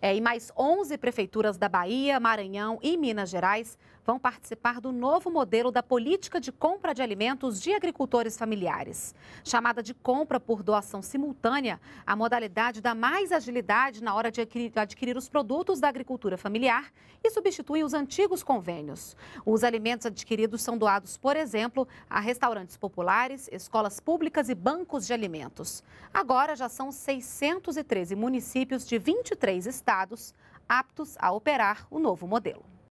É, e mais 11 prefeituras da Bahia, Maranhão e Minas Gerais vão participar do novo modelo da política de compra de alimentos de agricultores familiares. Chamada de compra por doação simultânea, a modalidade dá mais agilidade na hora de adquirir os produtos da agricultura familiar e substitui os antigos convênios. Os alimentos adquiridos são doados, por exemplo, a restaurantes populares, escolas públicas e bancos de alimentos. Agora já são 613 municípios de 23 estados estados aptos a operar o novo modelo.